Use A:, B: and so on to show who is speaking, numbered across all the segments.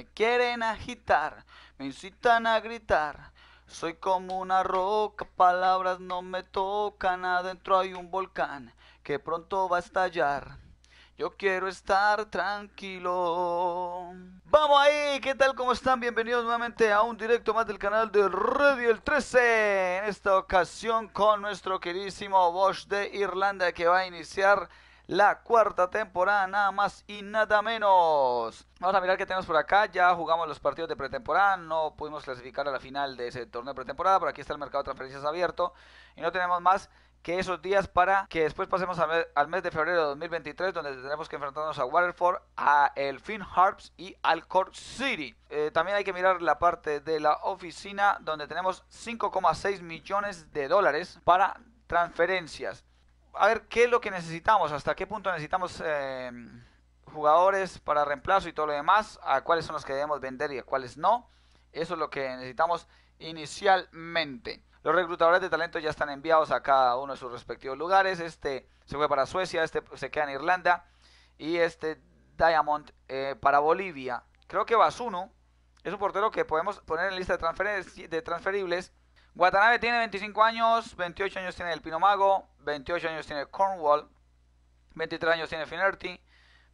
A: Me quieren agitar, me incitan a gritar. Soy como una roca, palabras no me tocan. Adentro hay un volcán que pronto va a estallar. Yo quiero estar tranquilo. Vamos ahí, ¿qué tal? ¿Cómo están? Bienvenidos nuevamente a un directo más del canal de Radio El 13. En esta ocasión con nuestro queridísimo Bosch de Irlanda que va a iniciar la cuarta temporada, nada más y nada menos. Vamos a mirar qué tenemos por acá. Ya jugamos los partidos de pretemporada. No pudimos clasificar a la final de ese torneo de pretemporada. Por aquí está el mercado de transferencias abierto. Y no tenemos más que esos días para que después pasemos al, mes de febrero de 2023, donde tenemos que enfrentarnos a Waterford, a el Finn Harps y al Court City. Eh, también hay que mirar la parte de la oficina, donde tenemos 5,6 millones de dólares para transferencias a ver qué es lo que necesitamos, hasta qué punto necesitamos eh, jugadores para reemplazo y todo lo demás, a cuáles son los que debemos vender y a cuáles no. Eso es lo que necesitamos inicialmente. Los reclutadores de talento ya están enviados a cada uno de sus respectivos lugares. Este se fue para Suecia, este se queda en Irlanda y este Diamond eh, para Bolivia. Creo que Basuno es un portero que podemos poner en lista de transferibles Watanabe tiene 25 años, 28 años tiene el Pino Mago, 28 años tiene Cornwall, 23 años tiene Finerty,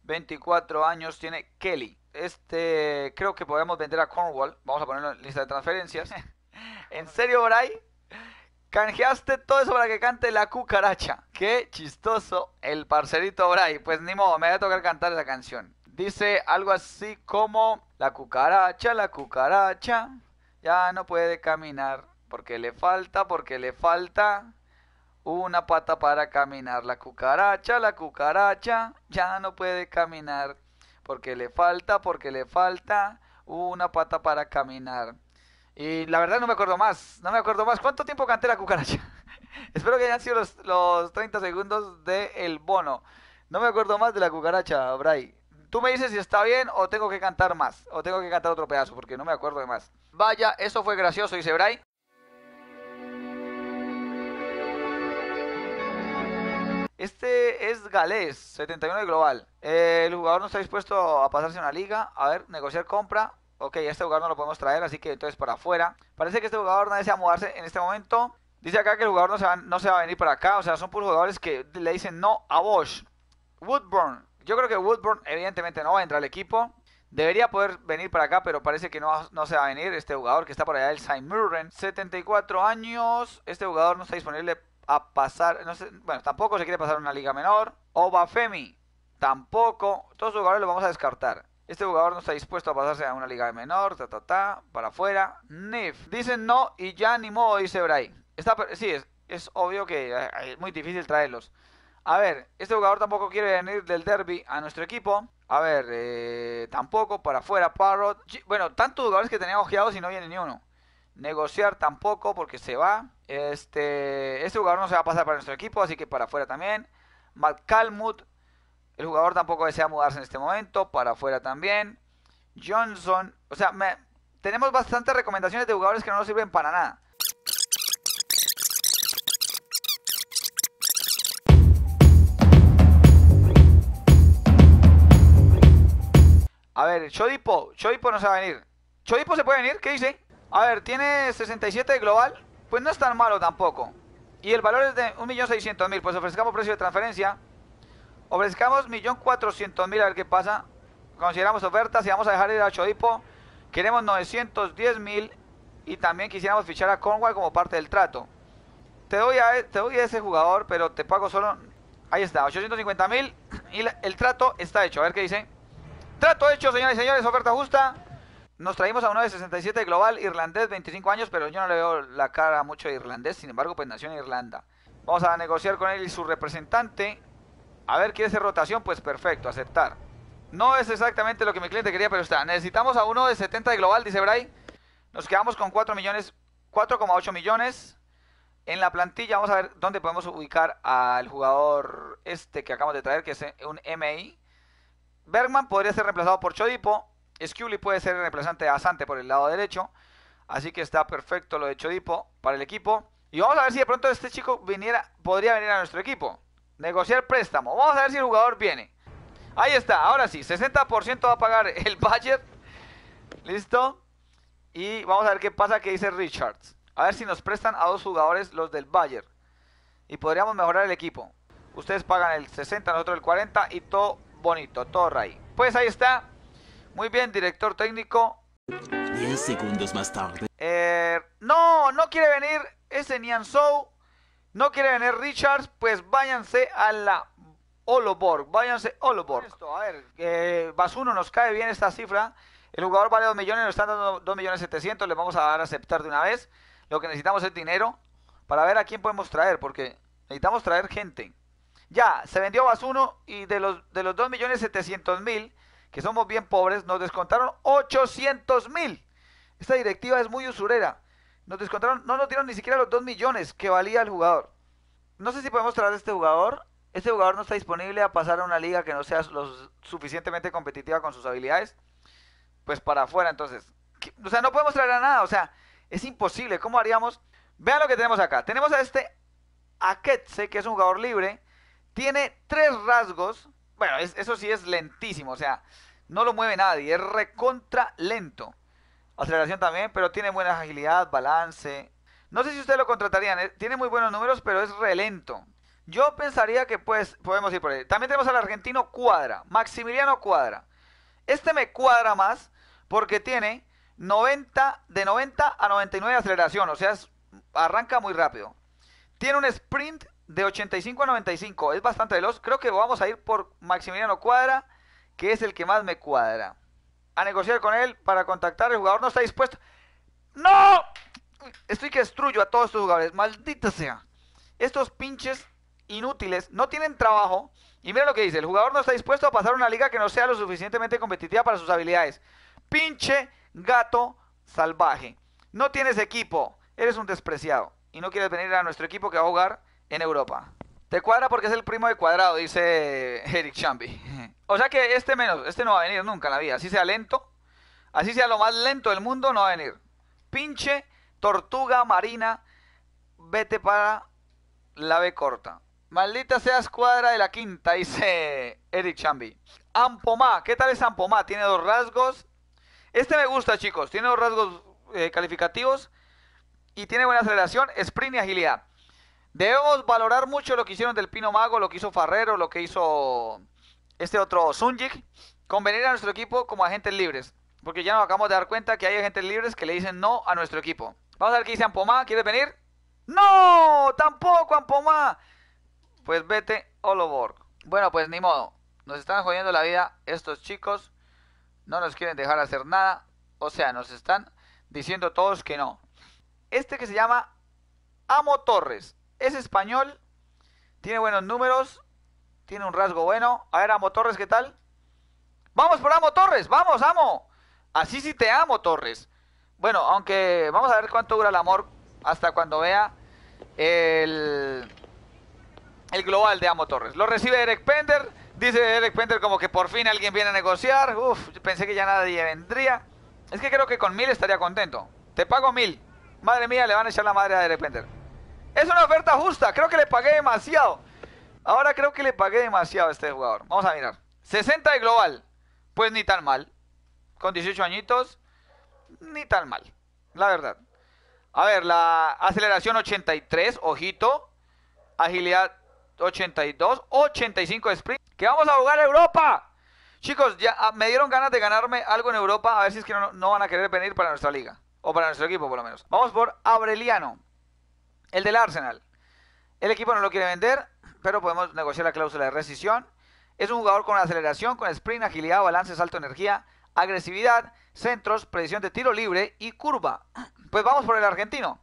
A: 24 años tiene Kelly. Este, creo que podemos vender a Cornwall. Vamos a ponerlo en lista de transferencias. ¿En serio, Bray? Canjeaste todo eso para que cante la cucaracha. Qué chistoso el parcerito Bray. Pues ni modo, me va a tocar cantar esa canción. Dice algo así como: La cucaracha, la cucaracha, ya no puede caminar. Porque le falta, porque le falta una pata para caminar. La cucaracha, la cucaracha ya no puede caminar. Porque le falta, porque le falta una pata para caminar. Y la verdad no me acuerdo más, no me acuerdo más. ¿Cuánto tiempo canté la cucaracha? Espero que hayan sido los, 30 segundos del el bono. No me acuerdo más de la cucaracha, Bray. Tú me dices si está bien o tengo que cantar más. O tengo que cantar otro pedazo porque no me acuerdo de más. Vaya, eso fue gracioso, dice Bray. Este es galés, 71 de global. el jugador no está dispuesto a pasarse a una liga. A ver, negociar compra. Ok, este jugador no lo podemos traer, así que entonces para afuera. Parece que este jugador no desea mudarse en este momento. Dice acá que el jugador no se, va, a venir para acá. O sea, son puros jugadores que le dicen no a Bosch. Woodburn. Yo creo que Woodburn evidentemente no va a entrar al equipo. Debería poder venir para acá, pero parece que no, se va a venir este jugador que está por allá, el Saint Murren. 74 años. Este jugador no está disponible a pasar, no sé, bueno, tampoco se quiere pasar a una liga menor. o Obafemi, tampoco. Todos los jugadores los vamos a descartar. Este jugador no está dispuesto a pasarse a una liga menor, ta ta ta, para afuera. Nif, dicen no y ya ni modo, dice Bray. Está, sí, es, es obvio que eh, es muy difícil traerlos. A ver, este jugador tampoco quiere venir del derby a nuestro equipo. A ver, eh, tampoco para afuera, Parrot. Bueno, tantos jugadores que tenía ojeados y no viene ni uno. Negociar tampoco porque se va. Este, este jugador no se va a pasar para nuestro equipo, así que para afuera también. Matt el jugador tampoco desea mudarse en este momento, para afuera también. Johnson, o sea, tenemos bastantes recomendaciones de jugadores que no nos sirven para nada. A ver, Chodipo, Chodipo no se va a venir. ¿Chodipo se puede venir? ¿Qué dice? A ver, tiene 67 de global. Pues no es tan malo tampoco. Y el valor es de 1.600.000. Pues ofrezcamos precio de transferencia. Ofrezcamos 1.400.000. A ver qué pasa. Consideramos ofertas y vamos a dejar ir a Chodipo. Queremos 910.000. Y también quisiéramos fichar a Cornwall como parte del trato. Te doy a, e, ese jugador, pero te pago solo... Ahí está, 850.000. Y el trato está hecho. A ver qué dice. Trato hecho, señores y señores. Oferta justa. Nos traímos a uno de 67 global, irlandés, 25 años, pero yo no le veo la cara mucho de irlandés, sin embargo, pues nació en Irlanda. Vamos a negociar con él y su representante. A ver, ¿quiere hacer rotación? Pues perfecto, aceptar. No es exactamente lo que mi cliente quería, pero está. Necesitamos a uno de 70 de global, dice Bray. Nos quedamos con 4 millones, 4,8 millones. En la plantilla vamos a ver dónde podemos ubicar al jugador este que acabamos de traer, que es un MI. Bergman podría ser reemplazado por Chodipo. Skewley puede ser el reemplazante de Asante por el lado derecho. Así que está perfecto lo de Chodipo para el equipo. Y vamos a ver si de pronto este chico viniera, podría venir a nuestro equipo. Negociar préstamo. Vamos a ver si el jugador viene. Ahí está, ahora sí. 60% va a pagar el Bayer. Listo. Y vamos a ver qué pasa que dice Richards. A ver si nos prestan a dos jugadores los del Bayer Y podríamos mejorar el equipo. Ustedes pagan el 60, nosotros el 40 y todo bonito, todo ray. Pues ahí está. Muy bien, director técnico. 10 segundos más tarde. Eh, no, no quiere venir ese Nian No quiere venir Richards. Pues váyanse a la Oloborg. Váyanse Oloborg. a ver, Basuno eh, nos cae bien esta cifra. El jugador vale 2 millones, nos están dando 2 millones 700. Le vamos a dar a aceptar de una vez. Lo que necesitamos es dinero para ver a quién podemos traer. Porque necesitamos traer gente. Ya, se vendió Basuno y de los, de los 2 millones 700 mil que somos bien pobres, nos descontaron 800 mil. Esta directiva es muy usurera. Nos descontaron, no nos dieron ni siquiera los 2 millones que valía el jugador. No sé si podemos traer a este jugador. Este jugador no está disponible a pasar a una liga que no sea lo suficientemente competitiva con sus habilidades. Pues para afuera, entonces. O sea, no podemos traer a nada. O sea, es imposible. ¿Cómo haríamos? Vean lo que tenemos acá. Tenemos a este Aketse, que es un jugador libre. Tiene tres rasgos. Bueno, eso sí es lentísimo. O sea, no lo mueve nadie, es recontra lento. Aceleración también, pero tiene buena agilidad, balance. No sé si ustedes lo contratarían, eh, tiene muy buenos números, pero es relento. Yo pensaría que pues podemos ir por ahí. También tenemos al argentino Cuadra, Maximiliano Cuadra. Este me cuadra más porque tiene 90, de 90 a 99 de aceleración, o sea, arranca muy rápido. Tiene un sprint de 85 a 95, es bastante veloz. Creo que vamos a ir por Maximiliano Cuadra que es el que más me cuadra. A negociar con él para contactar. El jugador no está dispuesto. ¡No! Estoy que destruyo a todos estos jugadores. Maldita sea. Estos pinches inútiles no tienen trabajo. Y mira lo que dice. El jugador no está dispuesto a pasar una liga que no sea lo suficientemente competitiva para sus habilidades. Pinche gato salvaje. No tienes equipo. Eres un despreciado. Y no quieres venir a nuestro equipo que va a jugar en Europa. Te cuadra porque es el primo de cuadrado, dice Eric Chambi. O sea que este menos, este no va a venir nunca en la vida. Así sea lento, así sea lo más lento del mundo, no va a venir. Pinche tortuga marina, vete para la B corta. Maldita seas cuadra de la quinta, dice Eric Chambi. Ampomá, ¿qué tal es Ampomá? Tiene dos rasgos. Este me gusta, chicos. Tiene dos rasgos eh, calificativos y tiene buena aceleración, sprint y agilidad. Debemos valorar mucho lo que hicieron del Pino Mago, lo que hizo Farrero, lo que hizo este otro Con Convenir a nuestro equipo como agentes libres. Porque ya nos acabamos de dar cuenta que hay agentes libres que le dicen no a nuestro equipo. Vamos a ver qué dice Ampomá. ¿Quieres venir? ¡No! ¡Tampoco, Ampomá! Pues vete, Oloborg. Bueno, pues ni modo. Nos están jodiendo la vida estos chicos. No nos quieren dejar hacer nada. O sea, nos están diciendo todos que no. Este que se llama Amo Torres. Es español, tiene buenos números, tiene un rasgo bueno. A ver, Amo Torres, ¿qué tal? Vamos por Amo Torres, vamos, Amo. Así sí te amo, Torres. Bueno, aunque vamos a ver cuánto dura el amor hasta cuando vea el, el global de Amo Torres. Lo recibe Eric Pender. Dice Eric Pender como que por fin alguien viene a negociar. Uf, pensé que ya nadie vendría. Es que creo que con mil estaría contento. Te pago mil. Madre mía, le van a echar la madre a Eric Pender. Es una oferta justa. Creo que le pagué demasiado. Ahora creo que le pagué demasiado a este jugador. Vamos a mirar. 60 de global. Pues ni tan mal. Con 18 añitos. Ni tan mal. La verdad. A ver, la aceleración 83. Ojito. Agilidad 82. 85 de sprint. Que vamos a jugar Europa. Chicos, ya ah, me dieron ganas de ganarme algo en Europa. A ver si es que no, no van a querer venir para nuestra liga. O para nuestro equipo, por lo menos. Vamos por Aureliano. El del Arsenal. El equipo no lo quiere vender, pero podemos negociar la cláusula de rescisión. Es un jugador con aceleración, con sprint, agilidad, balance, salto, energía, agresividad, centros, precisión de tiro libre y curva. Pues vamos por el argentino.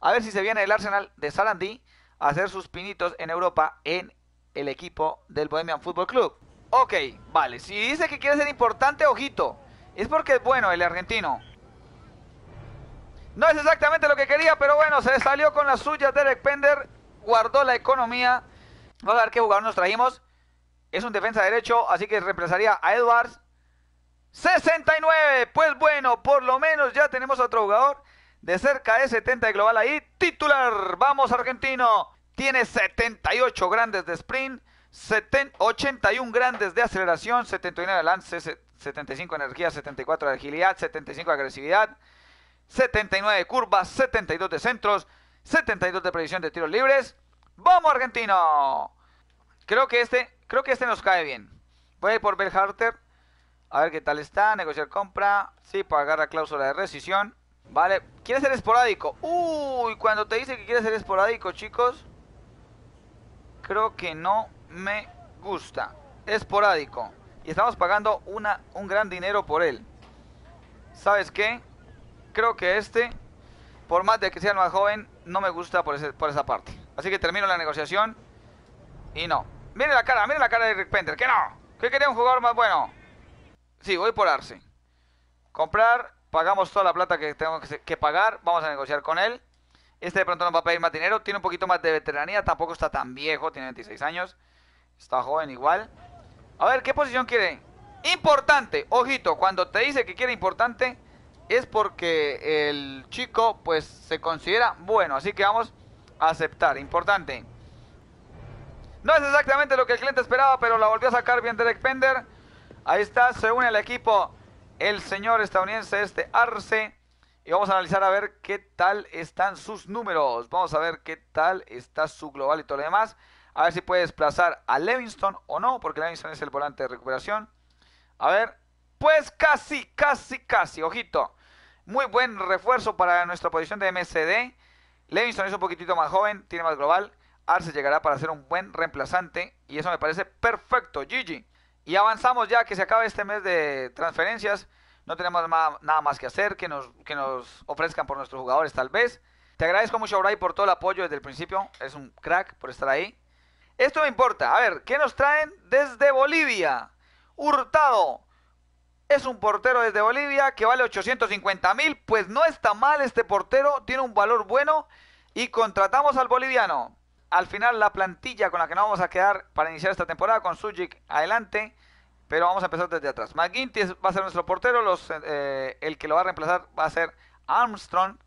A: A ver si se viene el Arsenal de Sarandí a hacer sus pinitos en Europa en el equipo del Bohemian Football Club. Ok, vale. Si dice que quiere ser importante, ojito. Es porque es bueno el argentino. No es exactamente lo que quería, pero bueno, se salió con las suyas Derek Pender, guardó la economía. Vamos a ver qué jugador nos trajimos. Es un defensa derecho, así que reemplazaría a Edwards. 69, pues bueno, por lo menos ya tenemos otro jugador de cerca de 70 de global ahí. Titular, vamos argentino. Tiene 78 grandes de sprint, 81 grandes de aceleración, 79 de lance, 75 energía, 74 de agilidad, 75 de agresividad. 79 de curvas, 72 de centros, 72 de previsión de tiros libres. ¡Vamos, argentino! Creo que este, creo que este nos cae bien. Voy a ir por Belharter. A ver qué tal está. Negociar compra. Sí, pagar la cláusula de rescisión. Vale. ¿Quiere ser esporádico? Uy, cuando te dice que quiere ser esporádico, chicos. Creo que no me gusta. Esporádico. Y estamos pagando una, un gran dinero por él. ¿Sabes qué? creo que este, por más de que sea más joven, no me gusta por, ese, por esa parte. Así que termino la negociación y no. Mire la cara, mire la cara de Rick Pender! que no. ¡Que quería un jugador más bueno? Sí, voy por Arce. Comprar, pagamos toda la plata que tenemos que pagar, vamos a negociar con él. Este de pronto nos va a pedir más dinero, tiene un poquito más de veteranía, tampoco está tan viejo, tiene 26 años. Está joven igual. A ver, ¿qué posición quiere? Importante, ojito, cuando te dice que quiere importante, es porque el chico pues se considera bueno. Así que vamos a aceptar. Importante. No es exactamente lo que el cliente esperaba, pero la volvió a sacar bien Derek Pender. Ahí está, se une al equipo el señor estadounidense este Arce. Y vamos a analizar a ver qué tal están sus números. Vamos a ver qué tal está su global y todo lo demás. A ver si puede desplazar a levinston o no, porque levinston es el volante de recuperación. A ver, pues casi, casi, casi. Ojito. Muy buen refuerzo para nuestra posición de MCD. Levinson es un poquitito más joven, tiene más global. Arce llegará para ser un buen reemplazante. Y eso me parece perfecto, Gigi. Y avanzamos ya, que se acaba este mes de transferencias. No tenemos nada más que hacer, que nos, que nos ofrezcan por nuestros jugadores tal vez. Te agradezco mucho, Bray, por todo el apoyo desde el principio. Es un crack por estar ahí. Esto me importa. A ver, ¿qué nos traen desde Bolivia? Hurtado. Es un portero desde Bolivia que vale 850 mil. Pues no está mal este portero, tiene un valor bueno. Y contratamos al boliviano. Al final la plantilla con la que nos vamos a quedar para iniciar esta temporada con Sujic adelante. Pero vamos a empezar desde atrás. McGuinty va a ser nuestro portero. Eh, el que lo va a reemplazar va a ser Armstrong.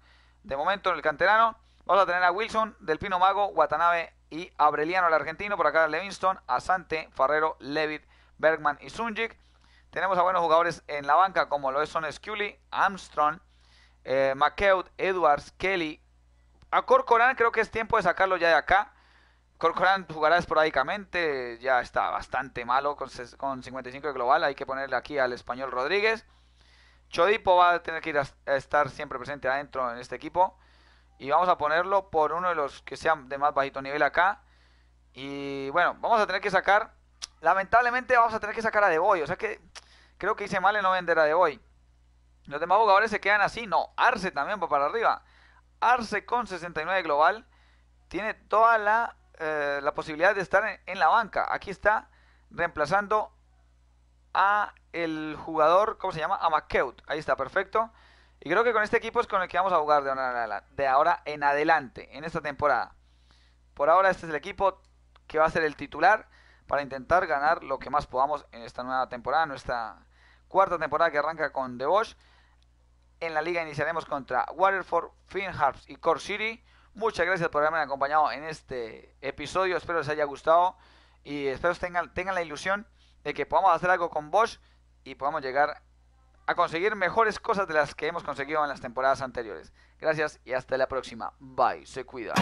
A: De momento en el canterano. Vamos a tener a Wilson, Del Pino Mago, Watanabe y Abreliano el argentino. Por acá Levinston, Asante, Farrero, Levitt, Bergman y Sunjic. Tenemos a buenos jugadores en la banca, como lo son Scully, Armstrong, eh, Edwards, Kelly. A Corcoran creo que es tiempo de sacarlo ya de acá. Corcoran jugará esporádicamente, ya está bastante malo con, 55 de global, hay que ponerle aquí al español Rodríguez. Chodipo va a tener que ir a, estar siempre presente adentro en este equipo. Y vamos a ponerlo por uno de los que sean de más bajito nivel acá. Y bueno, vamos a tener que sacar. Lamentablemente vamos a tener que sacar a De O sea que Creo que hice mal en no vender a De hoy. Los demás jugadores se quedan así. No, Arce también va para arriba. Arce con 69 global. Tiene toda la, eh, posibilidad de estar en, la banca. Aquí está reemplazando a el jugador, ¿cómo se llama? A McKeout. Ahí está, perfecto. Y creo que con este equipo es con el que vamos a jugar de ahora en adelante, en esta temporada. Por ahora este es el equipo que va a ser el titular para intentar ganar lo que más podamos en esta nueva temporada, nuestra cuarta temporada que arranca con De Bosch. En la liga iniciaremos contra Waterford, Harps y Core City. Muchas gracias por haberme acompañado en este episodio. Espero les haya gustado y espero tengan, tengan la ilusión de que podamos hacer algo con Bosch y podamos llegar a conseguir mejores cosas de las que hemos conseguido en las temporadas anteriores. Gracias y hasta la próxima. Bye, se cuida.